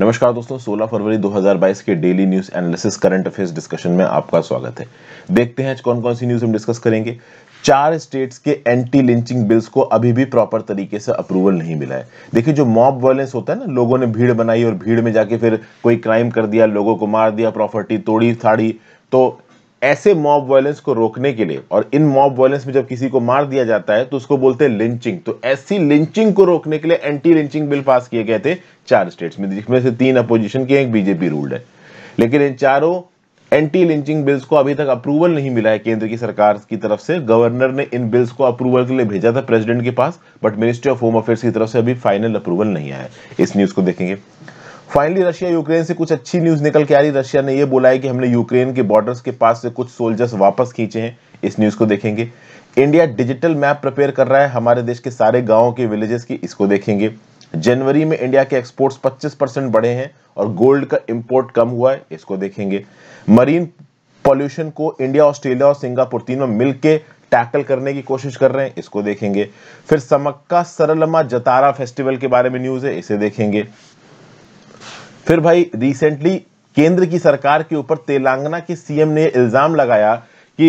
नमस्कार दोस्तों 16 फरवरी 2022 के daily news analysis current affairs discussion में आपका स्वागत है देखते हैं आज कौन कौन सी न्यूज हम डिस्कस करेंगे चार स्टेट्स के एंटी लिंचिंग बिल्स को अभी भी प्रॉपर तरीके से अप्रूवल नहीं मिला है देखिए जो मॉब वायलेंस होता है ना लोगों ने भीड़ बनाई और भीड़ में जाके फिर कोई क्राइम कर दिया लोगों को मार दिया प्रॉपर्टी तोड़ी थाड़ी तो ऐसे मॉब वायलेंस को रोकने के लिए और इन मॉब वायलेंस में जब किसी को मार दिया जाता है तो उसको बोलते हैं लिंचिंग तो ऐसी लिंचिंग को रोकने के लिए एंटी लिंचिंग बिल पास किए गए थे चार स्टेट्स में जिसमें से तीन अपोजिशन के एक बीजेपी रूल्ड है लेकिन इन चारों एंटी लिंचिंग बिल्स को अभी तक अप्रूवल नहीं मिला है केंद्र की सरकार की तरफ से गवर्नर ने इन बिल्स को अप्रूवल के लिए भेजा था प्रेसिडेंट के पास but ministry of home affairs की तरफ से अभी फाइनल अप्रूवल नहीं आया इस न्यूज को देखेंगे फाइनली रशिया यूक्रेन से कुछ अच्छी न्यूज निकल के आ रही रशिया ने यह बोला है कि हमने यूक्रेन के बॉर्डर्स के पास से कुछ सोल्जर्स वापस खींचे हैं इस न्यूज को देखेंगे इंडिया डिजिटल मैप प्रिपेयर कर रहा है हमारे देश के सारे गांव के विलेजेस की इसको देखेंगे जनवरी में इंडिया के एक्सपोर्ट्स 25 परसेंट बढ़े हैं और गोल्ड का इंपोर्ट कम हुआ है इसको देखेंगे मरीन पॉल्यूशन को इंडिया ऑस्ट्रेलिया और सिंगापुर तीनों मिलकर टैकल करने की कोशिश कर रहे हैं इसको देखेंगे फिर समक्का सरलमा जतारा फेस्टिवल के बारे में न्यूज है इसे देखेंगे फिर भाई रिसेंटली केंद्र की सरकार के ऊपर तेलंगाना के सीएम ने इल्जाम लगाया कि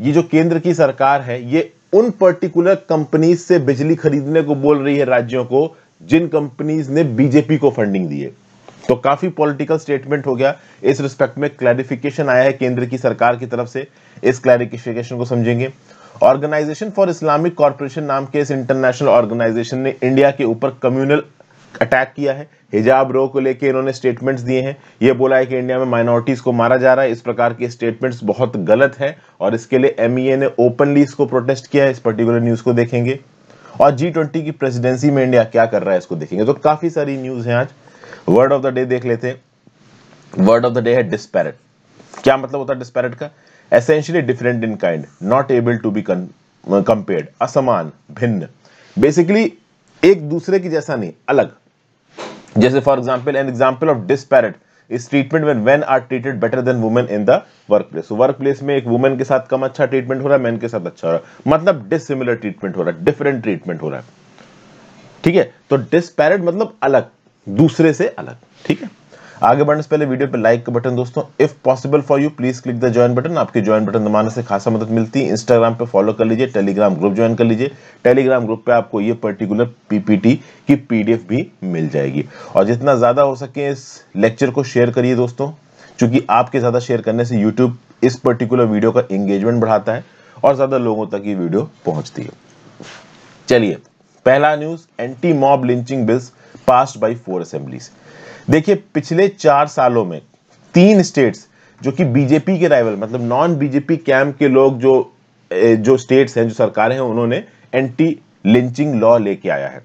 ये जो केंद्र की सरकार है ये उन पर्टिकुलर कंपनीज से बिजली खरीदने को बोल रही है राज्यों को जिन कंपनीज ने बीजेपी को फंडिंग दी है तो काफी पॉलिटिकल स्टेटमेंट हो गया इस रिस्पेक्ट में क्लैरिफिकेशन आया है केंद्र की सरकार की तरफ से इस क्लैरिफिकेशन को समझेंगे ऑर्गेनाइजेशन फॉर इस्लामिक कॉर्पोरेशन नाम के इस इंटरनेशनल ऑर्गेनाइजेशन ने इंडिया के ऊपर कम्युनल अटैक किया है हिजाब रो को लेकर इन्होंने स्टेटमेंट्स दिए हैं ये बोला है कि इंडिया में माइनॉरिटीज़ को मारा जा रहा है इस प्रकार के स्टेटमेंट्स बहुत गलत है और इसके लिए एम e ने ओपनली इसको प्रोटेस्ट किया है इस पर्टिकुलर न्यूज़ को देखेंगे और जी ट्वेंटी की प्रेसिडेंसी में इंडिया क्या कर रहा है इसको देखेंगे तो काफ़ी सारी न्यूज़ है आज वर्ड ऑफ द डे देख लेते हैं वर्ड ऑफ द डे है डिस्पैरेट क्या मतलब होता है डिस्पैरेट का essentially different in kind not able to be compared असमान भिन्न बेसिकली एक दूसरे की जैसा नहीं अलग जैसे for example an example of disparate इस ट्रीटमेंट में men are treated better than women in the workplace workplace में एक वुमेन के साथ कम अच्छा ट्रीटमेंट हो रहा है मैन के साथ अच्छा हो रहा है मतलब डिसिमिलर ट्रीटमेंट हो रहा है डिफरेंट ट्रीटमेंट हो रहा है ठीक है तो डिस्पैरिट मतलब अलग दूसरे से अलग ठीक है आगे बढ़ने से पहले वीडियो पे लाइक का बटन दोस्तों if possible for you please click the join button आपके ज्वाइन बटन दबाने से खासा मदद मिलती है इंस्टाग्राम पे फॉलो कर लीजिए टेलीग्राम ग्रुप ज्वाइन कर लीजिए टेलीग्राम ग्रुप पे आपको ये पर्टिकुलर पीपीटी की पीडीएफ भी मिल जाएगी और जितना ज्यादा हो सके इस लेक्चर को शेयर करिए दोस्तों चूंकि आपके ज्यादा शेयर करने से यूट्यूब इस पर्टिकुलर वीडियो का एंगेजमेंट बढ़ाता है और ज्यादा लोगों तक ये वीडियो पहुंचती है चलिए पहला news anti mob lynching bills pass by four assemblies देखिए पिछले चार सालों में तीन स्टेट्स जो कि बीजेपी के राइवल मतलब नॉन बीजेपी कैंप के लोग जो जो स्टेट्स हैं जो सरकारें हैं उन्होंने एंटी लिंचिंग लॉ लेके आया है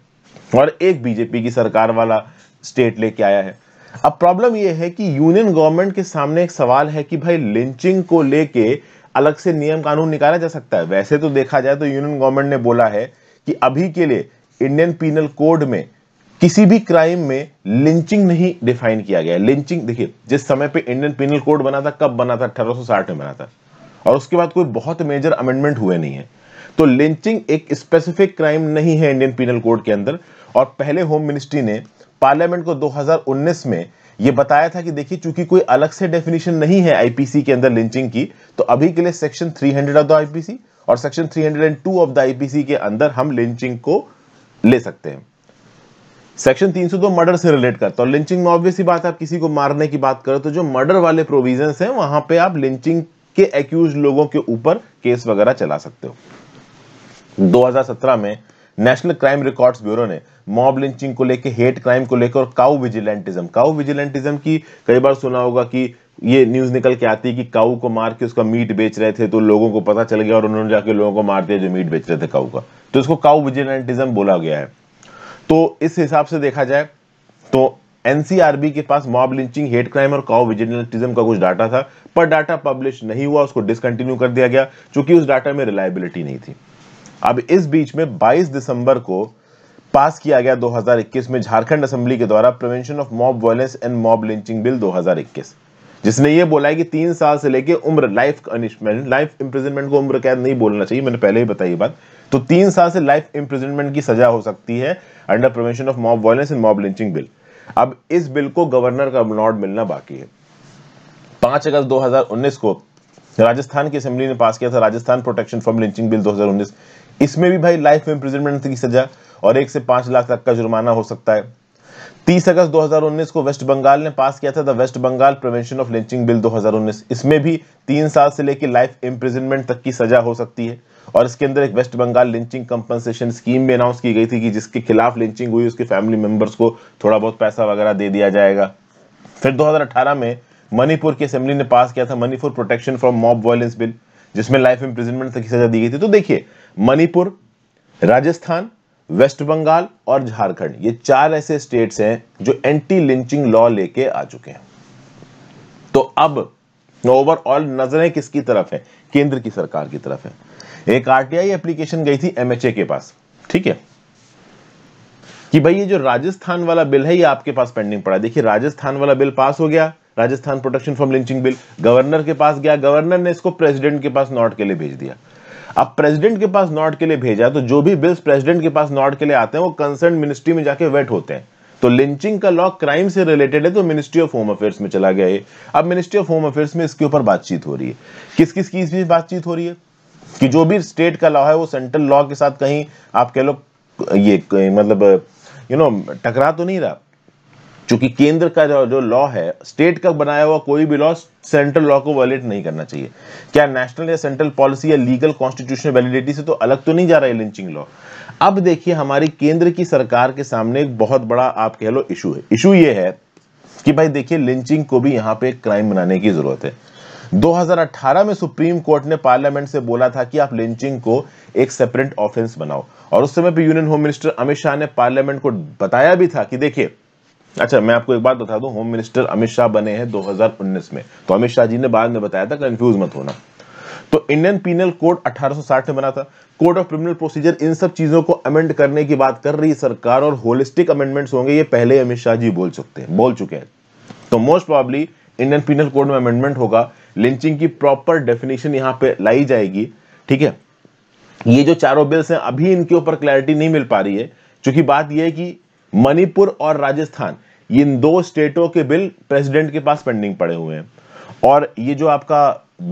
और एक बीजेपी की सरकार वाला स्टेट लेके आया है अब प्रॉब्लम यह है कि यूनियन गवर्नमेंट के सामने एक सवाल है कि भाई लिंचिंग को लेके अलग से नियम कानून निकाला जा सकता है वैसे तो देखा जाए तो यूनियन गवर्नमेंट ने बोला है कि अभी के लिए इंडियन पीनल कोड में किसी भी क्राइम में लिंचिंग नहीं डिफाइन किया गया लिंचिंग देखिए जिस समय पे इंडियन पिनल कोड बना था कब बना था 1860 में बना था और उसके बाद कोई बहुत मेजर अमेंडमेंट हुए नहीं है तो लिंचिंग एक स्पेसिफिक क्राइम नहीं है इंडियन पिनल कोड के अंदर और पहले होम मिनिस्ट्री ने पार्लियामेंट को 2019 में ये बताया था कि देखिए चूंकि कोई अलग से डेफिनेशन नहीं है आईपीसी के अंदर लिंचिंग की तो अभी के लिए section 300 hundred of the IPC और सेक्शन 302 ऑफ द आईपीसी के अंदर हम लिंचिंग को ले सकते हैं सेक्शन सौ दो मर्डर से रिलेट करता है लिंचिंग में ऑब्वियस ही बात है आप किसी को मारने की बात करो तो जो मर्डर वाले प्रोविजन है वहां पे आप लिंचिंग के एक्यूज लोगों के ऊपर केस वगैरह चला सकते हो 2017 में नेशनल क्राइम रिकॉर्ड्स ब्यूरो ने मॉब लिंचिंग को लेकर हेट क्राइम को लेकर और काउ विजिलेंटिज्म काउ विजिलेंटिज्म की कई बार सुना होगा कि ये न्यूज निकल के आती है कि काऊ को मार के उसका मीट बेच रहे थे तो लोगों को पता चल गया और उन्होंने जाके लोगों को मार दिया जो मीट बेच रहे थे काउ का तो इसको काउ विजिलेंटिज्म बोला गया है तो इस हिसाब से देखा जाए तो एनसीआरबी के पास मॉब लिंचिंग हेट क्राइम और काउ विजिलेंटिज्म का कुछ डाटा था पर डाटा पब्लिश नहीं हुआ उसको डिसकंटिन्यू कर दिया गया क्योंकि उस डाटा में रिलायबिलिटी नहीं थी अब इस बीच में 22 दिसंबर को पास किया गया 2021 में झारखंड असेंबली के द्वारा prevention of mob violence and mob lynching bill 2021 जिसने ये बोला है कि तीन साल से लेके उम्र लाइफ पनिशमेंट लाइफ इंप्रिजनमेंट को उम्र कैद नहीं बोलना चाहिए मैंने पहले ही बताई बात तो तीन साल से लाइफ इंप्रिजनमेंट की सजा हो सकती है under prevention of mob violence and mob lynching bill अब इस बिल को गवर्नर का नॉट मिलना बाकी है पांच अगस्त 2019 को राजस्थान की असेंबली ने पास किया था Rajasthan protection from lynching bill 2019 इसमें भी भाई लाइफ इंप्रिजनमेंट की सजा और एक से पांच लाख तक का जुर्माना हो सकता है 30 अगस्त 2019 को वेस्ट बंगाल ने पास किया था the West Bengal prevention of lynching bill 2019 इसमें भी तीन साल से लेकर लाइफ इंप्रिजनमेंट तक की सजा हो सकती है और इसके अंदर एक West Bengal lynching compensation scheme भी अनाउंस की गई थी कि जिसके खिलाफ लिंचिंग हुई उसके फैमिली मेंबर्स को थोड़ा बहुत पैसा वगैरह दे दिया जाएगा फिर दो में मणिपुर की असेंबली ने पास किया था Manipur protection from mob violence bill जिसमें लाइफ इंप्रिजनमेंट तक की सजा दी गई थी तो देखिए मणिपुर राजस्थान वेस्ट बंगाल और झारखंड ये चार ऐसे स्टेट्स हैं जो एंटी लिंचिंग लॉ लेके आ चुके हैं तो अब ओवरऑल नजरें किसकी तरफ है केंद्र की सरकार की तरफ है एक आरटीआई एप्लीकेशन गई थी एमएचए के पास ठीक है कि भाई ये जो राजस्थान वाला बिल है ये आपके पास पेंडिंग पड़ा देखिए राजस्थान वाला बिल पास हो गया Rajasthan protection from lynching bill governor के पास गया गवर्नर ने इसको प्रेसिडेंट के पास नॉट के लिए भेज दिया अब प्रेसिडेंट के पास नॉट के लिए भेजा तो जो भी बिल्स प्रेसिडेंट के पास नॉट के लिए आते हैं वो कंसर्न मिनिस्ट्री में जाके वेट होते हैं तो लिंचिंग का लॉ क्राइम से रिलेटेड है तो मिनिस्ट्री ऑफ होम अफेयर्स में चला गया है अब मिनिस्ट्री ऑफ होम अफेयर्स में इसके ऊपर बातचीत हो रही है किस किस की इसमें बातचीत हो रही है कि जो भी स्टेट का लॉ है वो सेंट्रल लॉ के साथ कहीं आप कह लो ये मतलब यू नो टकरा तो नहीं रहा चूंकि केंद्र का जो जो लॉ है स्टेट का बनाया हुआ कोई भी लॉ सेंट्रल लॉ को वायलेट नहीं करना चाहिए क्या नेशनल या सेंट्रल पॉलिसी या लीगल कॉन्स्टिट्यूशनल वैलिडिटी से तो अलग तो नहीं जा रहा है लिंचिंग लॉ अब देखिए हमारी केंद्र की सरकार के सामने एक बहुत बड़ा आप कह लो इशू है इशू ये है कि भाई देखिए लिंचिंग को भी यहाँ पे क्राइम बनाने की जरूरत है 2018 में सुप्रीम कोर्ट ने पार्लियामेंट से बोला था कि आप लिंचिंग को एक सेपरेट ऑफेंस बनाओ और उस समय पे union home minister Amit Shah ने पार्लियामेंट को बताया भी था कि देखिए अच्छा मैं आपको एक बात बता दूं होम मिनिस्टर अमित शाह बने हैं 2019 में तो अमित शाह जी ने बाद में बताया था कंफ्यूज मत होना तो इंडियन पीनल कोड 1860 में बना था कोड ऑफ क्रिमिनल प्रोसीजर इन सब चीजों को अमेंड करने की बात कर रही सरकार और होलिस्टिक अमेंडमेंट्स होंगे ये पहले अमित शाह जी बोल सकते हैं बोल चुके हैं तो most probably Indian penal code में अमेंडमेंट होगा लिंचिंग की प्रॉपर डेफिनेशन यहां पे लाई जाएगी ठीक है ये जो चारों बिल्स हैं अभी इनके ऊपर क्लैरिटी नहीं मिल पा रही है क्योंकि बात यह है कि मणिपुर और राजस्थान इन दो स्टेटों के बिल प्रेसिडेंट के पास पेंडिंग पड़े हुए हैं और ये जो आपका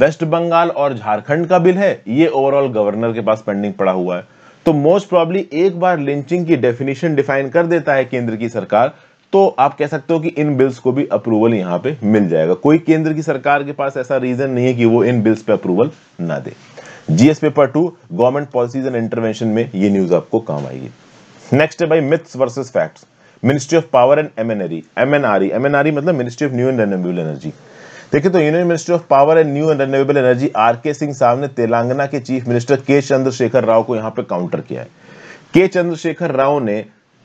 वेस्ट बंगाल और झारखंड का बिल है ये ओवरऑल गवर्नर के पास पेंडिंग पड़ा हुआ है तो मोस्ट प्रॉब्ली एक बार लिंचिंग की डेफिनेशन डिफाइन कर देता है केंद्र की सरकार तो आप कह सकते हो कि इन बिल्स को भी अप्रूवल यहां पे मिल जाएगा कोई केंद्र की सरकार के पास ऐसा रीजन नहीं है कि वो इन बिल्स पे अप्रूवल ना दे GS paper two government policies and intervention में ये न्यूज आपको काम आएगी नेक्स्ट है भाई myths versus facts ministry of power and MNRE MNRE MNRE मतलब ministry of new and renewable energy देखिए तो union ministry of power and new and renewable energy R K Singh साहब ने तेलंगाना के चीफ मिनिस्टर के चंद्रशेखर राव को यहां पर काउंटर किया है के चंद्रशेखर राव ने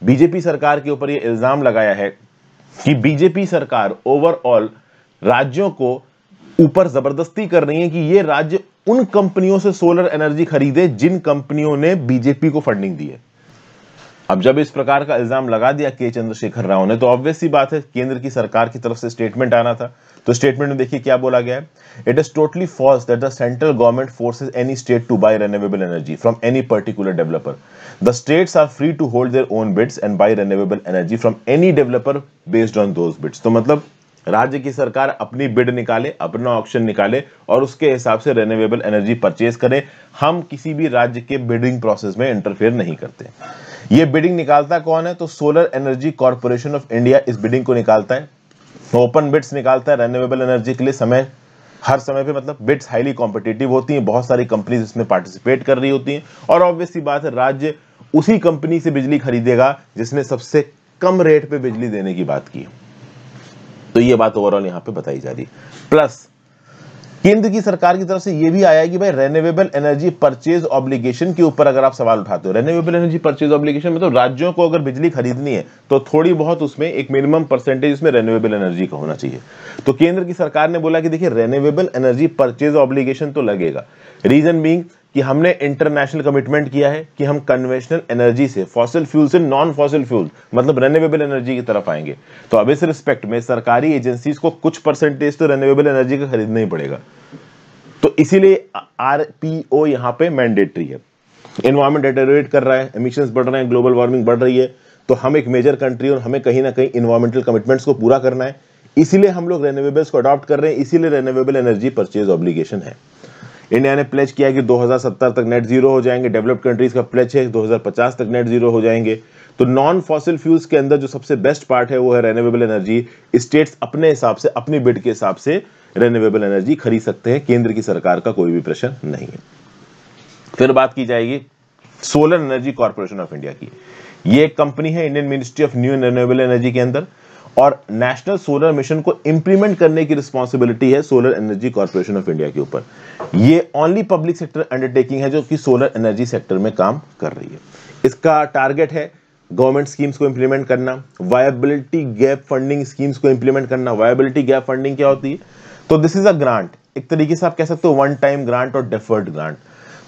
बीजेपी सरकार के ऊपर यह इल्जाम लगाया है कि बीजेपी सरकार ओवरऑल राज्यों को ऊपर जबरदस्ती कर रही है कि ये राज्य उन कंपनियों से सोलर एनर्जी खरीदे जिन कंपनियों ने बीजेपी को फंडिंग दी है अब जब इस प्रकार का इल्ज़ाम लगा दिया के चंद्रशेखर राव ने तो ऑब्वियस बात है केंद्र की सरकार की तरफ से स्टेटमेंट आना था तो स्टेटमेंट में देखिए क्या बोला गया है it is totally false that the central government forces any state to buy renewable energy from any particular developer the states are free to hold their own bids and buy renewable energy from any developer based on those bids तो मतलब राज्य की सरकार अपनी bid निकाले अपना option निकाले और उसके हिसाब से रेन्यूएबल एनर्जी परचेज करे हम किसी भी राज्य के बिडिंग प्रोसेस में इंटरफेयर नहीं करते ये बिडिंग निकालता कौन है तो solar energy corporation of India इस बिडिंग को निकालता है ओपन बिट्स निकालता है रेन्यूएबल एनर्जी के लिए समय हर समय पे मतलब बिट्स हाईली कॉम्पिटेटिव होती हैं बहुत सारी कंपनीज इसमें पार्टिसिपेट कर रही होती हैं और ऑब्वियसली बात है राज्य उसी कंपनी से बिजली खरीदेगा जिसने सबसे कम रेट पे बिजली देने की बात की तो ये बात ओवरऑल यहां पे बताई जा रही प्लस केंद्र की सरकार की तरफ से यह भी आया है कि भाई रेन्यूएबल एनर्जी परचेज ऑब्लिगेशन के ऊपर अगर आप सवाल उठाते हो रेन्यूएबल एनर्जी परचेज ऑब्लिगेशन मतलब तो राज्यों को अगर बिजली खरीदनी है तो थोड़ी बहुत उसमें एक मिनिमम परसेंटेज उसमें रेन्यूएबल एनर्जी का होना चाहिए तो केंद्र की सरकार ने बोला कि देखिए रेन्यूएबल एनर्जी परचेज ऑब्लिगेशन तो लगेगा रीजन बींग कि हमने इंटरनेशनल कमिटमेंट किया है कि हम कन्वेंशनल एनर्जी से फॉसिल फ्यूल से नॉन फॉसिल फ्यूल मतलब रेन्यूएबल एनर्जी की तरफ आएंगे तो अब इस रिस्पेक्ट में सरकारी एजेंसीज को कुछ परसेंटेज तो रेन्यूएबल एनर्जी का खरीदना ही पड़ेगा तो इसीलिए आर पी ओ यहाँ पे मैंडेटरी है इन्वायरमेंट डेटेरेट कर रहा है एमिशन बढ़ रहे हैं ग्लोबल वार्मिंग बढ़ रही है तो हम एक मेजर कंट्री और हमें कहीं ना कहीं इन्वायरमेंटल कमिटमेंट्स को पूरा करना है इसीलिए हम लोग रेन्यूएबल्स को अडॉप्ट कर रहे हैं इसीलिए रेन्यूएबल एनर्जी परचेज ऑब्लिगेशन है इंडिया ने प्लेज किया कि 2070 तक नेट जीरो हो जाएंगे डेवलप्ड कंट्रीज का प्लेज है 2050 तक नेट जीरो हो जाएंगे तो नॉन फॉसिल फ्यूल्स के अंदर जो सबसे बेस्ट पार्ट है वो है रेन्यूएबल एनर्जी स्टेट्स अपने हिसाब से अपनी बिड के हिसाब से रेन्यूएबल एनर्जी खरीद सकते हैं केंद्र की सरकार का कोई भी प्रश्न नहीं है फिर बात की जाएगी solar energy corporation of India की ये एक कंपनी है Indian ministry of new renewable energy के अंदर और नेशनल सोलर मिशन को इंप्लीमेंट करने की रिस्पॉन्सिबिलिटी है solar energy corporation of India के ऊपर ये ओनली पब्लिक सेक्टर अंडरटेकिंग है जो कि सोलर एनर्जी सेक्टर में काम कर रही है इसका टारगेट है गवर्नमेंट स्कीम्स को इंप्लीमेंट करना वायबिलिटी गैप फंडिंग स्कीम्स को इंप्लीमेंट करना वायबिलिटी गैप फंडिंग क्या होती है तो दिस इज अ ग्रांट एक तरीके से आप कह सकते हो वन टाइम ग्रांट और डेफर्ड ग्रांट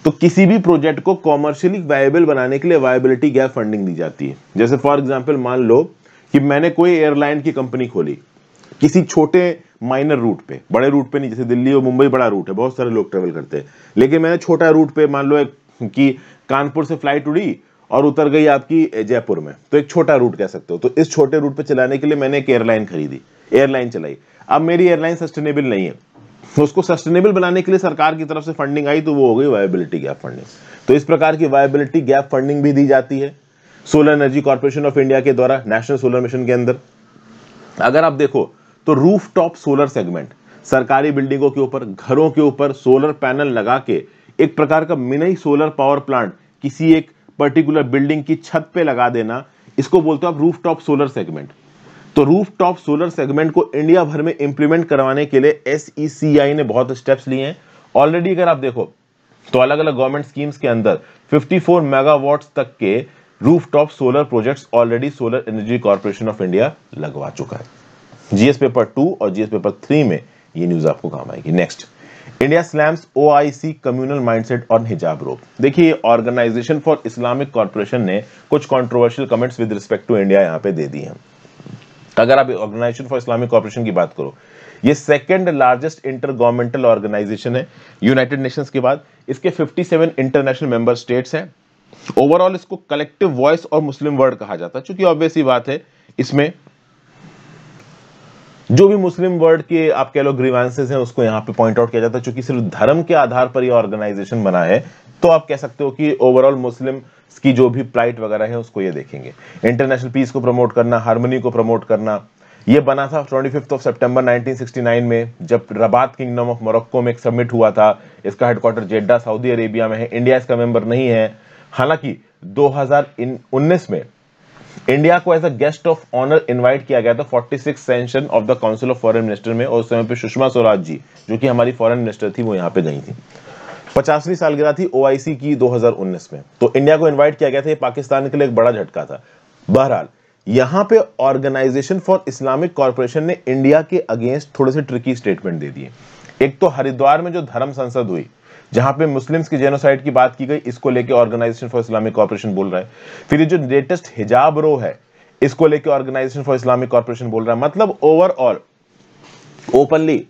तो किसी भी प्रोजेक्ट को कॉमर्शियली वायबल बनाने के लिए वायबिलिटी गैप फंडिंग दी जाती है जैसे फॉर एग्जाम्पल मान लो कि मैंने कोई एयरलाइन की कंपनी खोली किसी छोटे माइनर रूट पे बड़े रूट पे नहीं जैसे दिल्ली और मुंबई बड़ा रूट है बहुत सारे लोग ट्रेवल करते हैं लेकिन मैंने छोटा रूट पे मान लो एक कि कानपुर से फ्लाइट उड़ी और उतर गई आपकी जयपुर में तो एक छोटा रूट कह सकते हो तो इस छोटे रूट पर चलाने के लिए मैंने एक एयरलाइन खरीदी एयरलाइन चलाई अब मेरी एयरलाइन सस्टेनेबल नहीं है तो उसको सस्टेनेबल बनाने के लिए सरकार की तरफ से फंडिंग आई तो वो हो गई वायबिलिटी गैप फंडिंग तो इस प्रकार की वायबिलिटी गैप फंडिंग भी दी जाती है solar energy corporation of India के द्वारा नेशनल सोलर मिशन के अंदर अगर आप देखो तो रूफ टॉप सोलर सेगमेंट सरकारी बिल्डिंगों के ऊपर घरों के ऊपर सोलर पैनल लगा के एक प्रकार का मिनी सोलर पावर प्लांट किसी एक पर्टिकुलर बिल्डिंग की छत पे लगा देना इसको बोलते हो आप रूफ टॉप सोलर सेगमेंट तो रूफ टॉप सोलर सेगमेंट को इंडिया भर में इंप्लीमेंट करवाने के लिए एस e ने बहुत स्टेप्स लिए हैं ऑलरेडी अगर आप देखो तो अलग अलग गवर्नमेंट स्कीम्स के अंदर 54 मेगावाट तक के rooftop solar projects already solar energy corporation of India लगवा चुका है जीएस पेपर टू और जीएस पेपर थ्री में ये न्यूज आपको काम आएगी next India slams communal communal mindset on hijab rope देखिए ऑर्गेनाइजेशन फॉर इस्लामिक कॉरपोरेशन ने कुछ controversial comments with respect to India यहाँ पे दे दी हैं अगर आप ऑर्गेनाइजेशन फॉर इस्लामिक कॉरपोरेशन की बात करो ये second largest intergovernmental organisation है यूनाइटेड नेशंस के बाद इसके 57 इंटरनेशनल मेंबर स्टेट्स हैं ओवरऑल इसको कलेक्टिव वॉइस और मुस्लिम वर्ड कहा जाता है चूंकि ऑब्वियस ही बात है इसमें जो भी मुस्लिम वर्ड के आप कह लो ग्रीवांसेस हैं उसको यहां पे पॉइंट आउट किया जाता है चूंकि सिर्फ धर्म के आधार पर ये ऑर्गेनाइजेशन बना है तो आप कह सकते हो कि ओवरऑल मुस्लिम की जो भी प्लाइट वगैरह है उसको ये देखेंगे इंटरनेशनल पीस को प्रमोट करना हारमोनी को प्रमोट करना ये बना था twenty fifth of September nineteen में जब रबात किंगडम ऑफ मोरक्को में एक समिट हुआ था इसका हेडक्वार्टर जेड्डा सऊदी अरेबिया में है इंडिया इसका मेंबर नहीं है हालांकि 2019 में इंडिया को as a guest of honour invite किया गया था 46 session of the council of foreign minister में और उस समय पे सुषमा स्वराज जी जो कि हमारी फॉरेन मिनिस्टर थी वो यहाँ पे गई थी पचासवीं सालगिरह थी ओआईसी की 2019 में तो इंडिया को इनवाइट किया गया था ये पाकिस्तान के लिए एक बड़ा झटका था बहरहाल यहां पे ऑर्गेनाइजेशन फॉर इस्लामिक कॉरपोरेशन ने इंडिया के अगेंस्ट थोड़े से ट्रिकी स्टेटमेंट दे दिए एक तो हरिद्वार में जो धर्म संसद हुई जहां पे मुस्लिम्स की जेनोसाइड की बात की गई इसको लेके ऑर्गेनाइजेशन फॉर इस्लामिक कॉपरेशन बोल रहा है फिर ये जो लेटेस्ट हिजाब रो है इसको लेके ऑर्गेनाइजेशन फॉर इस्लामिक कॉपरेशन बोल रहा है मतलब overall openly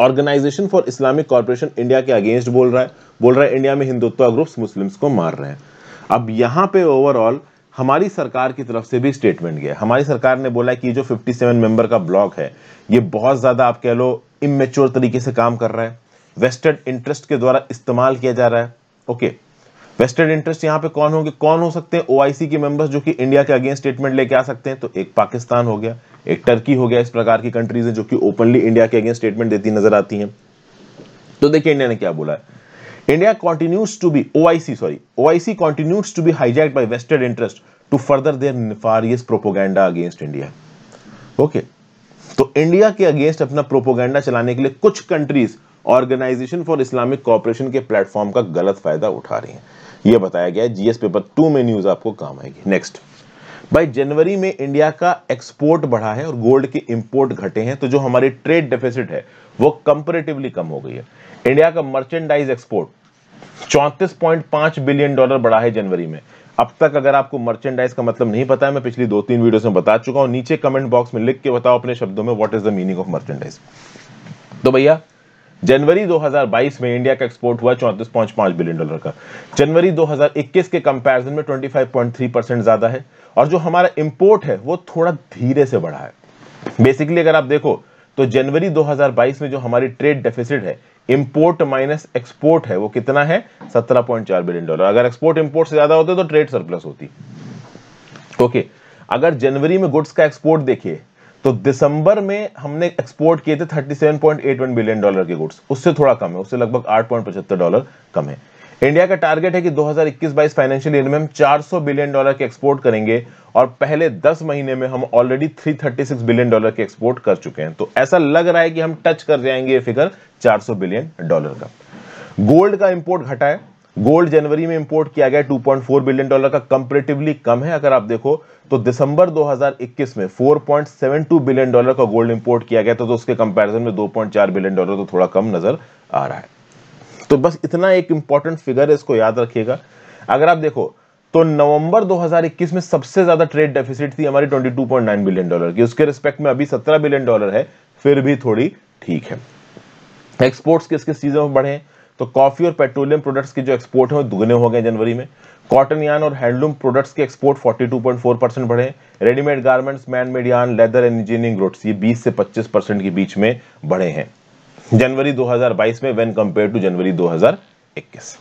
organisation for Islamic corporation India के अगेंस्ट बोल रहा है बोल रहा है इंडिया में हिंदुत्व ग्रुप्स मुस्लिम्स को मार रहे हैं अब यहाँ पे ओवरऑल हमारी सरकार की तरफ से भी स्टेटमेंट गया हमारी सरकार ने बोला कि जो 57 मेंबर का ब्लॉक है ये बहुत ज़्यादा आप कह लो इमेच्योर तरीके से काम कर रहा है वेस्टर्न इंटरेस्ट के द्वारा इस्तेमाल किया जा रहा है ओके वेस्टर्न इंटरेस्ट यहाँ पे कौन होंगे कौन हो सकते हैं ओआईसी के मेंबर्स जो कि इंडिया के अगेंस्ट स्टेटमेंट लेके आ सकते हैं तो एक पाकिस्तान हो गया एक टर्की हो गया इस प्रकार की कंट्रीज है जो कि ओपनली इंडिया के अगेंस्ट स्टेटमेंट देती नजर आती है तो देखिए इंडिया ने क्या बोला है India continues to be OIC sorry OIC continues to be hijacked by vested interest to further their nefarious propaganda against India. Okay, तो इंडिया के अगेंस्ट अपना प्रोपोगेंडा चलाने के लिए कुछ countries organisation for Islamic cooperation के प्लेटफॉर्म का गलत फायदा उठा रही हैं यह बताया गया है जीएस पेपर टू में न्यूज आपको काम आएगी नेक्स्ट भाई जनवरी में इंडिया का एक्सपोर्ट बढ़ा है और गोल्ड के इंपोर्ट घटे हैं तो जो हमारे ट्रेड डेफिसिट है वो कंपेरेटिवली कम हो गई है इंडिया का मर्चेंडाइज एक्सपोर्ट चौंतीस बिलियन डॉलर बढ़ा है जनवरी में अब तक अगर आपको मर्चेंडाइज का मतलब नहीं पता है मैं पिछली दो तीन वीडियोस में बता चुका हूं नीचे कमेंट बॉक्स में लिख के बताओ अपने शब्दों में what is the meaning of merchandise तो भैया जनवरी 2022 में इंडिया का एक्सपोर्ट हुआ चौंतीस पॉइंट पांच बिलियन डॉलर का जनवरी 2021 के कंपैरिजन में 25.3 परसेंट ज्यादा है और जो हमारा इंपोर्ट है वो थोड़ा धीरे से बढ़ा है बेसिकली अगर आप देखो तो जनवरी 2022 में जो हमारी ट्रेड डेफिसिट है इंपोर्ट माइनस एक्सपोर्ट है वो कितना है 17.4 बिलियन डॉलर अगर एक्सपोर्ट इंपोर्ट से ज्यादा होते तो ट्रेड सरप्लस होती ओके अगर जनवरी में गुड्स का एक्सपोर्ट देखिए तो दिसंबर में हमने एक्सपोर्ट किए थे 37.81 बिलियन डॉलर के गुड्स उससे थोड़ा कम है उससे लगभग 8.75 डॉलर कम है इंडिया का टारगेट है कि 2021-22 फाइनेंशियल ईयर में हम 400 बिलियन डॉलर के एक्सपोर्ट करेंगे और पहले 10 महीने में हम ऑलरेडी 336 बिलियन डॉलर के एक्सपोर्ट कर चुके हैं तो ऐसा लग रहा है कि हम टच कर जाएंगे ये फिगर 400 बिलियन डॉलर का गोल्ड का इंपोर्ट घटा है गोल्ड जनवरी में इंपोर्ट किया गया 2.4 बिलियन डॉलर का कंपेरेटिवली कम है अगर आप देखो तो दिसंबर 2021 में 4.72 बिलियन डॉलर का गोल्ड इंपोर्ट किया गया था तो उसके कंपैरिजन में 2.4 बिलियन डॉलर तो थोड़ा कम नजर आ रहा है तो बस इतना एक इंपॉर्टेंट फिगर है इसको याद रखिएगा अगर आप देखो तो नवंबर 2021 में सबसे ज्यादा ट्रेड डेफिसिट थी हमारी 22.9 बिलियन डॉलर की उसके रिस्पेक्ट में अभी 17 बिलियन डॉलर है फिर भी थोड़ी ठीक है एक्सपोर्ट्स किस किस चीजों में बढ़े हैं तो कॉफी और पेट्रोलियम प्रोडक्ट्स की जो एक्सपोर्ट है वो दुगने हो गए जनवरी में कॉटन यान और हैंडलूम प्रोडक्ट्स की एक्सपोर्ट 42.4 परसेंट बढ़े readymade garments manmade yarn leather and engineering goods ये 20 से 25 परसेंट के बीच में बढ़े हैं जनवरी 2022 में when compare to January 2021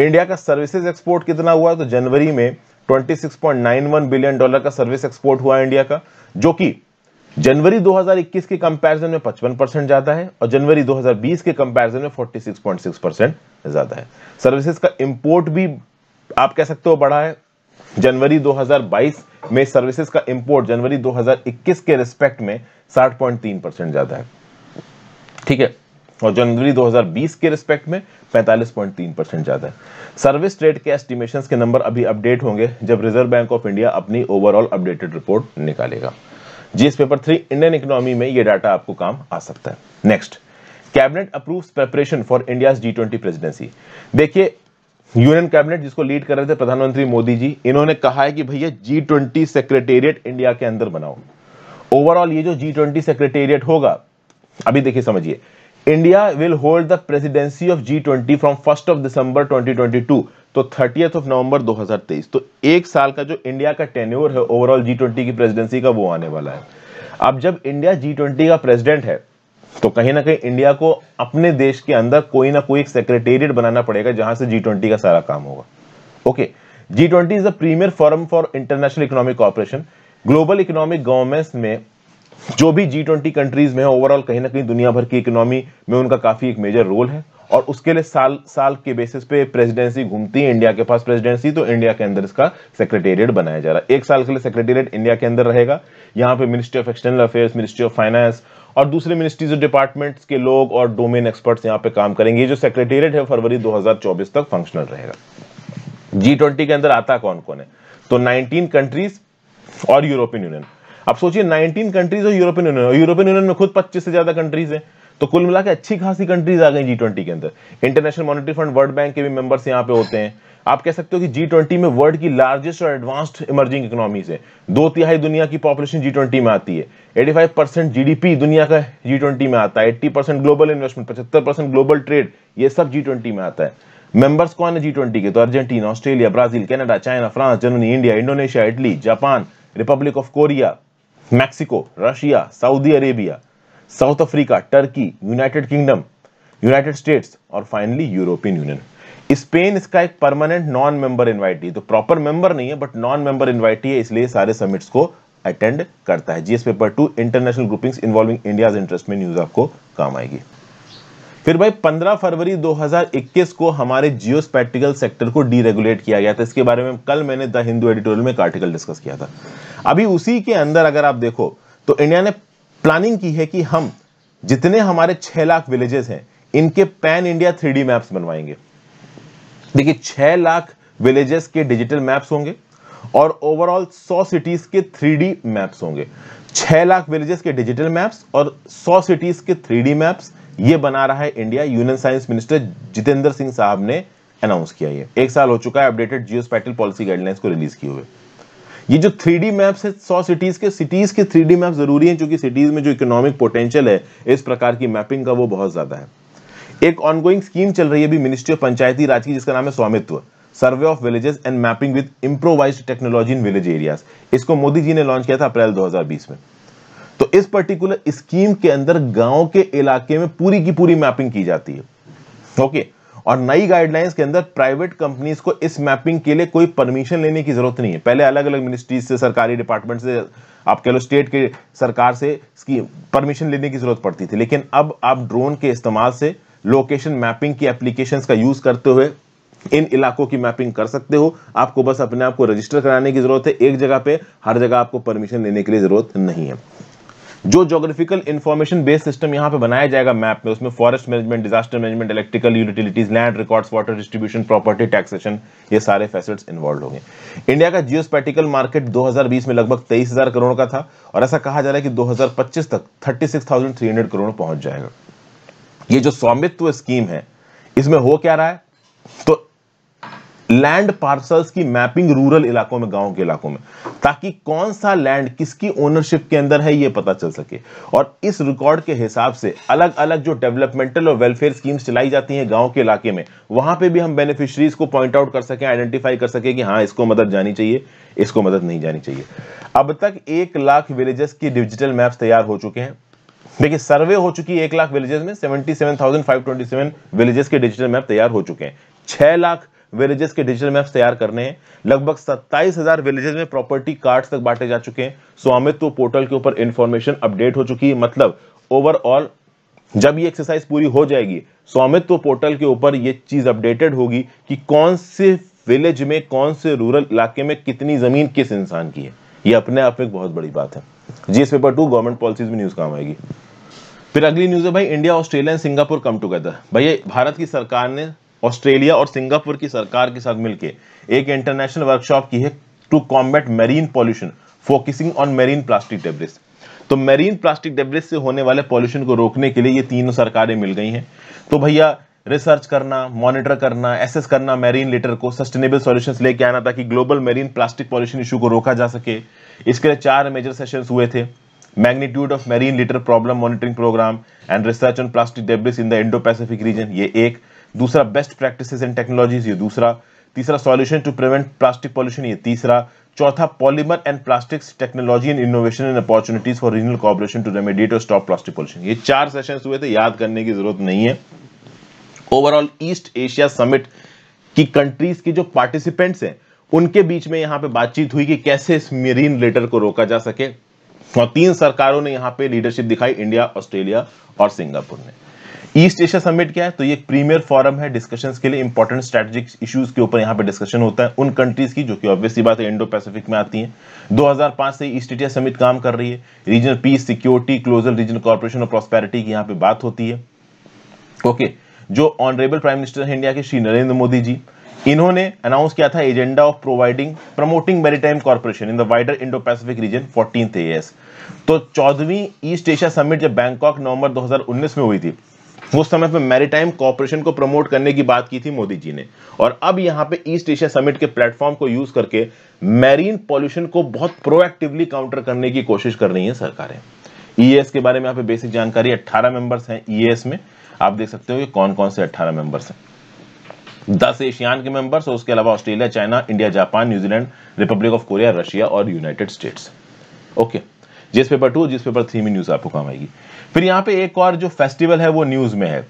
India का सर्विसेज एक्सपोर्ट कितना हुआ तो जनवरी में 26.91 बिलियन डॉलर का सर्विस एक्सपोर्ट हुआ इंडिया का जो कि जनवरी 2021 के कंपैरिजन में 55 परसेंट ज्यादा है और जनवरी 2020 के कंपैरिजन में 46.6 परसेंट ज्यादा है सर्विसेज का इंपोर्ट भी आप कह सकते हो बढ़ा है जनवरी 2022 में सर्विसेज का इंपोर्ट जनवरी 2021 के रिस्पेक्ट में 60.3 परसेंट ज्यादा है ठीक है और जनवरी 2020 के रिस्पेक्ट में 45.3 परसेंट ज्यादा है सर्विस ट्रेड के एस्टिमेशन के नंबर अभी अपडेट होंगे जब रिजर्व बैंक ऑफ इंडिया अपनी ओवरऑल अपडेटेड रिपोर्ट निकालेगा GS paper three Indian economy में ये डाटा आपको काम आ सकता है next cabinet approve preparation for India G twenty presidency देखिए यूनियन कैबिनेट जिसको लीड कर रहे थे प्रधानमंत्री मोदी जी इन्होंने कहा है कि भैया जी ट्वेंटी सेक्रेटेरिएट इंडिया के अंदर बनाओ ओवरऑल ये जो जी ट्वेंटी सेक्रेटेरिएट होगा अभी देखिए समझिए India will hold the presidency of G twenty from first of December twenty twenty two to thirtieth of November 2023 तो एक साल का जो इंडिया का टेन्योर है ओवरऑल जी ट्वेंटी की प्रेसिडेंसी का वो आने वाला है अब जब इंडिया जी ट्वेंटी का प्रेसिडेंट है तो कहीं ना कहीं इंडिया को अपने देश के अंदर कोई ना कोई एक सेक्रेटेरिएट बनाना पड़ेगा जहां से जी ट्वेंटी का सारा काम होगा okay G twenty is the premier forum for international economic cooperation global economic government में जो भी जी ट्वेंटी कंट्रीज में है ओवरऑल कहीं ना कहीं दुनिया भर की इकोनॉमी में उनका काफी एक मेजर रोल है और उसके लिए साल साल के बेसिस पे प्रेसिडेंसी घूमती है इंडिया के पास प्रेसिडेंसी तो इंडिया के अंदर इसका सेक्रेटेरिएट बनाया जा रहा है एक साल के लिए सेक्रेटेरिएट इंडिया के अंदर रहेगा यहाँ पे ministry of external affairs ministry of finance और दूसरे मिनिस्ट्रीज और डिपार्टमेंट्स के लोग और डोमेन एक्सपर्ट्स यहाँ पे काम करेंगे जो सेक्रेटेरिएट है फरवरी दो तक फंक्शनल रहेगा जी ट्वेंटी के अंदर आता कौन कौन है तो नाइनटीन कंट्रीज और यूरोपियन यूनियन अब सोचिए 19 कंट्रीज और यूरोपियन यूनियन यूरोपियन यूनियन में खुद 25 से ज्यादा कंट्रीज है तो कुल मिला के अच्छी खासी कंट्रीज आ गई जी ट्वेंटी के अंदर international monetary fund world bank के भी मेंबर्स यहाँ पे होते हैं आप कह सकते हो कि जी ट्वेंटी में वर्ल्ड की लार्जेस्ट और एडवांस्ड इमर्जिंग इकोनॉमी है दो तिहाई दुनिया की पॉपुलेशन जी ट्वेंटी में आती है 85 परसेंट जीडीपी दुनिया का जी ट्वेंटी में आता है 80 परसेंट ग्लोबल इन्वेस्टमेंट पचहत्तर परसेंट ग्लोबल ट्रेड ये सब जी ट्वेंटी में आता है मेंबर्स कौन है जी ट्वेंटी के तो Argentina Australia Brazil Canada China France Germany India Indonesia Italy Japan Republic of Korea Mexico Russia Saudi Arabia South Africa Turkey United Kingdom United States और फाइनली यूरोपियन यूनियन स्पेन इसका एक permanent non member invitee तो proper member नहीं है but non member invitee है इसलिए सारे summits को अटेंड करता है GS paper two international groupings involving India interest में न्यूज आपको काम आएगी फिर भाई 15 फरवरी 2021 को हमारे जियोस्पैटिकल सेक्टर को डीरेगुलेट किया गया था इसके बारे में कल मैंने द हिंदू एडिटोरियल में एक आर्टिकल डिस्कस किया था अभी उसी के अंदर अगर आप देखो तो इंडिया ने प्लानिंग की है कि हम जितने हमारे छह लाख विलेजेस हैं इनके पैन इंडिया थ्री मैप्स बनवाएंगे देखिए छह लाख विलेजेस के डिजिटल मैप्स होंगे और ओवरऑल सौ सिटीज के 3D मैप्स होंगे छह लाख विलेजेस के डिजिटल मैप्स और सौ सिटीज के 3D मैप्स ये बना रहा है India union science minister Jitendra Singh साहब ने अनाउंस किया ये एक साल हो चुका है अपडेटेड जियो पॉलिसी गाइडलाइंस को रिलीज किए हुए ये जो थ्री डी मैप्स है सौ सिटीज़ के सिटीज़ के थ्री डी मैप ज़रूरी हैं क्योंकि सिटीज़ में जो इकोनॉमिक पोटेंशियल है इस प्रकार की मैपिंग का वो बहुत ज़्यादा है एक ऑनगोइंग स्कीम चल रही है अभी मिनिस्ट्री ऑफ पंचायती राज की जिसका नाम है Svamitva survey of villages and mapping with improvise technology in village areas इसको मोदी जी ने लॉन्च किया था अप्रैल 2020 में तो इस पर्टिकुलर स्कीम के अंदर गांव के इलाके में पूरी की पूरी मैपिंग की जाती है ओके okay. और नई गाइडलाइंस के अंदर प्राइवेट कंपनीज को इस मैपिंग के लिए कोई परमिशन लेने की जरूरत नहीं है पहले अलग अलग मिनिस्ट्रीज से सरकारी डिपार्टमेंट से आप कह लो स्टेट के सरकार से इसकी परमिशन लेने की जरूरत पड़ती थी लेकिन अब आप ड्रोन के इस्तेमाल से लोकेशन मैपिंग की एप्लीकेशन का यूज करते हुए इन इलाकों की मैपिंग कर सकते हो आपको बस अपने आप को रजिस्टर कराने की जरूरत है एक जगह पे हर जगह आपको परमिशन लेने के लिए जरूरत नहीं है जो जोग्राफिकल इन्फॉर्मेशन बेस्ड सिस्टम यहाँ पे बनाया जाएगा मैप में उसमें forest management disaster management electrical utilities land records water distribution property taxation ये सारे फैसेट्स इन्वॉल्व होंगे इंडिया का जियोस्पैटिकल मार्केट 2020 में लगभग 23,000 करोड़ का था और ऐसा कहा जा रहा है कि 2025 तक 36,300 करोड़ पहुंच जाएगा ये जो स्वामित्व स्कीम है इसमें हो क्या रहा है तो लैंड पार्सल्स की मैपिंग रूरल इलाकों में गांव के इलाकों में ताकि कौन सा लैंड किसकी ओनरशिप के अंदर है यह पता चल सके और इस रिकॉर्ड के हिसाब से अलग अलग जो डेवलपमेंटल और वेलफेयर स्कीम्स चलाई जाती हैं गांव के इलाके में वहां पे भी हम बेनिफिशरीज को पॉइंट आउट कर सके आइडेंटिफाई कर सके कि हाँ इसको मदद जानी चाहिए इसको मदद नहीं जानी चाहिए अब तक एक लाख विलेजेस की डिजिटल मैप्स तैयार हो चुके हैं देखिए सर्वे हो चुकी है एक लाख विलेजेस में सेवेंटी विलेजेस के डिजिटल मैप तैयार हो चुके हैं छह लाख विलेजेस के डिजिटल मैप्स तैयार करने हैं लगभग सत्ताईस हजार विलेजेस में प्रॉपर्टी कार्ड्स तक बांटे जा चुके हैं स्वामित्व पोर्टल के ऊपर इंफॉर्मेशन अपडेट हो चुकी है मतलब ओवरऑल जब ये एक्सरसाइज पूरी हो जाएगी स्वामित्व पोर्टल के ऊपर ये चीज अपडेटेड होगी कि कौन से विलेज में कौन से रूरल इलाके में कितनी जमीन किस इंसान की है ये अपने आप में एक बहुत बड़ी बात है GS paper two government policies में न्यूज काम आएगी फिर अगली न्यूज है भाई India Australia and Singapore come together भैया भारत की सरकार ने ऑस्ट्रेलिया और सिंगापुर की सरकार के साथ मिलकर एक इंटरनेशनल वर्कशॉप की है to combat marine pollution focusing on marine plastic debris तो मेरीन प्लास्टिक डेब्रिस से होने वाले पॉल्यूशन को रोकने के लिए ये तीनों सरकारें मिल गई हैं तो भैया रिसर्च करना मॉनिटर करना एसेस करना मेरीन लिटर को सस्टेनेबल सोल्यूशन लेके आना ताकि global marine plastic pollution issue को रोका जा सके इसके लिए चार मेजर सेशन हुए थे magnitude of marine litter problem monitoring program and research on plastic debris in the Indo Pacific region ये एक दूसरा बेस्ट प्रैक्टिसेस एंड टेक्नोलॉजीज ये दूसरा तीसरा solution to prevent plastic pollution ये तीसरा चौथा polymer and plastic technology and innovation and opportunities for regional cooperation to remediate और स्टॉप प्लास्टिक पॉल्यूशन ये चार सेशन हुए थे याद करने की जरूरत नहीं है ओवरऑल ईस्ट एशिया समिट की कंट्रीज की जो पार्टिसिपेंट्स हैं उनके बीच में यहां पे बातचीत हुई कि कैसे इस मेरीन लेटर को रोका जा सके और तीन सरकारों ने यहाँ पे लीडरशिप दिखाई इंडिया ऑस्ट्रेलिया और सिंगापुर ने ईस्ट एशिया समिट क्या है तो ये एक प्रीमियर फॉरम है डिस्कशन के लिए इंपॉर्टेंट स्ट्रेटेजिक इश्यूज के ऊपर यहाँ पे डिस्कशन होता है उन कंट्रीज की जो कि ऑब्वियसली बात है इंडो पैसिफिक में आती हैं 2005 से ईस्ट एशिया समिट काम कर रही है regional peace security closer regional corporation और प्रोस्पेरिटी की यहाँ पे बात होती है ओके जो ऑनरेबल प्राइम मिनिस्टर है इंडिया के श्री नरेंद्र मोदी जी इन्होंने अनाउंस किया था agenda of providing promoting maritime corporation in the wider Indo Pacific region fourteen तो चौदहवीं ईस्ट एशिया समिट जब बैंकॉक नवंबर 2019 में हुई थी वो समय पे मैरीटाइम कॉपरेशन को प्रमोट करने की बात की थी मोदी जी ने और अब यहाँ पे ईस्ट एशिया समिट के प्लेटफॉर्म को यूज करके मैरीन पॉल्यूशन को बहुत प्रोएक्टिवली काउंटर करने की कोशिश कर रही है सरकारें ईएस e के बारे में यहाँ पे बेसिक जानकारी 18 मेंबर्स हैं ईएस e में आप देख सकते हो कि कौन कौन से 18 मेंबर्स हैं दस एशियान के मेंबर्स और उसके अलावा Australia China India Japan New Zealand Republic of Korea Russia और यूनाइटेड स्टेट्स ओके जिस पेपर टू जिस पेपर थ्री में न्यूज आपको काम आएगी फिर यहाँ पे एक और जो फेस्टिवल है वो न्यूज में है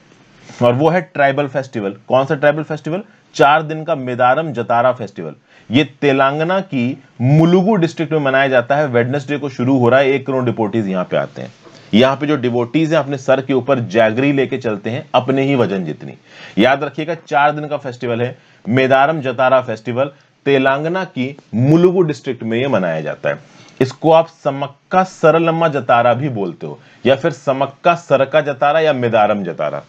और वो है ट्राइबल फेस्टिवल कौन सा ट्राइबल फेस्टिवल चार दिन का मेदारम जतारा फेस्टिवल ये तेलंगाना की मुलुगु डिस्ट्रिक्ट में मनाया जाता है वेडनेसडे को शुरू हो रहा है एक करोड़ डिपोटीज यहाँ पे आते हैं यहाँ पे जो डिवोटीज हैं अपने सर के ऊपर जैगरी लेके चलते हैं अपने ही वजन जितनी याद रखिएगा चार दिन का फेस्टिवल है मेदारम जतारा फेस्टिवल तेलंगाना की मुलुगु डिस्ट्रिक्ट में ये मनाया जाता है इसको आप समक्का सरलम्मा जतारा भी बोलते हो या फिर समक्का सरका जतारा या मेदारम जतारा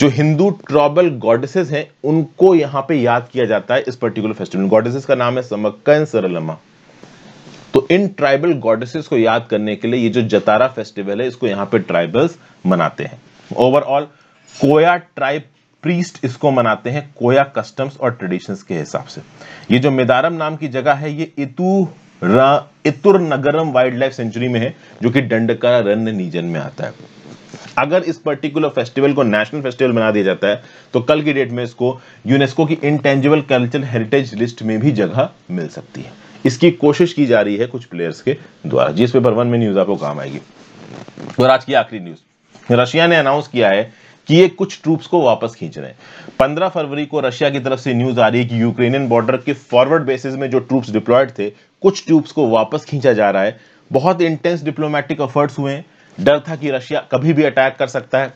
जो हिंदू ट्रॉबल गॉडेसेस हैं उनको यहाँ पे याद किया जाता है इस पर्टिकुलर फेस्टिवल गॉडेसेस का नाम है समक्का एंड सरलम्मा तो इन ट्राइबल गॉडेसेस को याद करने के लिए ये जो जतारा फेस्टिवल है इसको यहाँ पे ट्राइबल्स मनाते हैं ओवरऑल कोया ट्राइब प्रीस्ट इसको मनाते हैं कोया कस्टम्स और ट्रेडिशंस के हिसाब से ये जो मेदारम नाम की जगह है ये इतू Eturnagaram wildlife sanctuary में है जो कि दंडका रन निजन में आता है अगर इस पर्टिकुलर फेस्टिवल को नेशनल फेस्टिवल बना दिया जाता है तो कल की डेट में इसको यूनेस्को की इंटेंजिबल कल्चर हेरिटेज लिस्ट में भी जगह मिल सकती है इसकी कोशिश की जा रही है कुछ प्लेयर्स के द्वारा जिस पेपर वन में न्यूज आपको काम आएगी और आज की आखिरी न्यूज रशिया ने अनाउंस किया है कि ये कुछ ट्रूप्स को वापस खींच रहे हैं 15 फरवरी को रशिया की तरफ से न्यूज आ रही है कि यूक्रेनियन बॉर्डर के फॉरवर्ड बेसिस में जो ट्रूप्स डिप्लॉयड थे कुछ ट्रूप्स को वापस खींचा जा रहा है बहुत इंटेंस डिप्लोमेटिक एफर्ट्स हुए हैं डर था कि रशिया कभी भी अटैक कर सकता है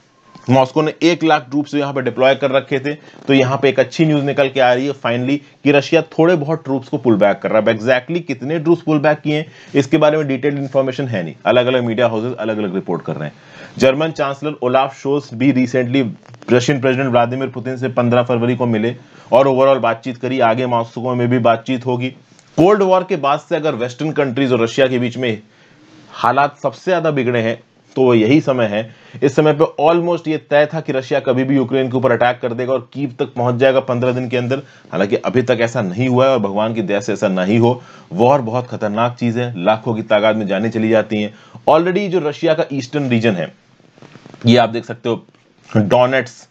मॉस्को ने एक लाख ट्रूप्स यहाँ पर डिप्लॉय कर रखे थे तो यहाँ पे एक अच्छी न्यूज निकल के आ रही है फाइनली कि रशिया थोड़े बहुत ट्रूप्स को पुल बैक कर रहा है एग्जैक्टली कितने ट्रूप्स पुल बैक किए इसके बारे में डिटेल्ड इन्फॉर्मेशन है नहीं अलग अलग मीडिया हाउसेज अलग अलग रिपोर्ट कर रहे हैं जर्मन चांसलर ओलाफ शोस भी recently Russian president Vladimir Putin से 15 फरवरी को मिले और ओवरऑल बातचीत करी आगे मॉस्को में भी बातचीत होगी कोल्ड वॉर के बाद से अगर वेस्टर्न कंट्रीज और रशिया के बीच में हालात सबसे ज़्यादा बिगड़े हैं तो वो यही समय है इस समय पे ऑलमोस्ट ये तय था कि रशिया कभी भी यूक्रेन के ऊपर अटैक कर देगा और कीव तक पहुंच जाएगा पंद्रह दिन के अंदर हालांकि अभी तक ऐसा नहीं हुआ है और भगवान की दया से ऐसा नहीं हो वॉर बहुत खतरनाक चीज है लाखों की तादाद में जाने चली जाती है ऑलरेडी जो रशिया का ईस्टर्न रीजन है ये आप देख सकते हो डोनेट्स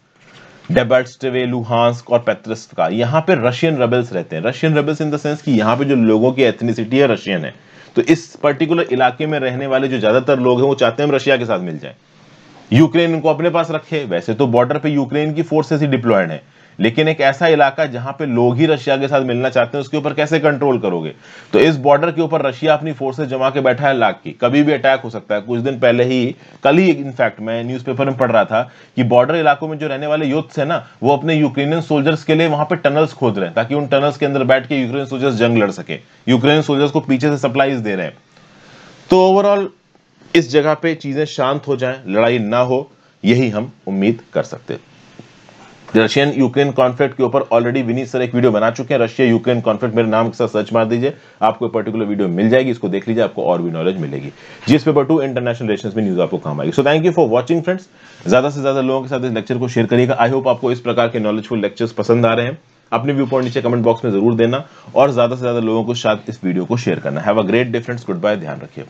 डेबर्ट्सवे लुहांस्क और पेत्रस्क का यहाँ पे रशियन रबल्स रहते हैं Russian roubles in the sense कि यहाँ पे जो लोगों की एथनिसिटी है रशियन है तो इस पर्टिकुलर इलाके में रहने वाले जो ज्यादातर लोग हैं वो चाहते हैं हम रशिया के साथ मिल जाए यूक्रेन इनको अपने पास रखे वैसे तो बॉर्डर पे यूक्रेन की फोर्सेस ही डिप्लॉयड है लेकिन एक ऐसा इलाका जहां पे लोग ही रशिया के साथ मिलना चाहते हैं उसके ऊपर कैसे कंट्रोल करोगे तो इस बॉर्डर के ऊपर रशिया अपनी फोर्सेस जमा के बैठा है लाख की कभी भी अटैक हो सकता है कुछ दिन पहले ही कल ही इनफैक्ट मैं न्यूज़पेपर में पढ़ रहा था कि बॉर्डर इलाकों में जो रहने वाले युद्ध है ना वो अपने यूक्रेनियन सोल्जर्स के लिए वहां पर टनल्स खोद रहे हैं ताकि उन टनल्स के अंदर बैठ के यूक्रेन सोल्जर्स जंग लड़ सके यूक्रेन सोल्जर्स को पीछे से सप्लाईज दे रहे हैं तो ओवरऑल इस जगह पे चीजें शांत हो जाए लड़ाई ना हो यही हम उम्मीद कर सकते हैं रशियन यूक्रेन कॉन्फ्लिक्ट के ऊपर ऑलरेडी विनीत सर एक वीडियो बना चुके हैं रशिया यूक्रेन कॉन्फ्लिक्ट मेरे नाम के साथ सर्च मार दीजिए आपको पर्टिकुलर वीडियो मिल जाएगी इसको देख लीजिए आपको और भी नॉलेज मिलेगी जिस पेपर टू इंटरनेशनल रिलेशन में न्यूज आपको काम आएगी so thank you for watching friends ज्यादा से ज्यादा लोगों के साथ इस लेक्चर को शेयर करिएगा आई होप आपको इस प्रकार के नॉलेजफुल लेक्चर्स पसंद आ रहे हैं अपने व्यू पॉइंट नीचे कमेंट बॉक्स में जरूर देना और ज्यादा से ज्यादा लोगों को साथ इस वीडियो को शेयर करना है ग्रेट डिफरेंस गुड बाय ध्यान रखिए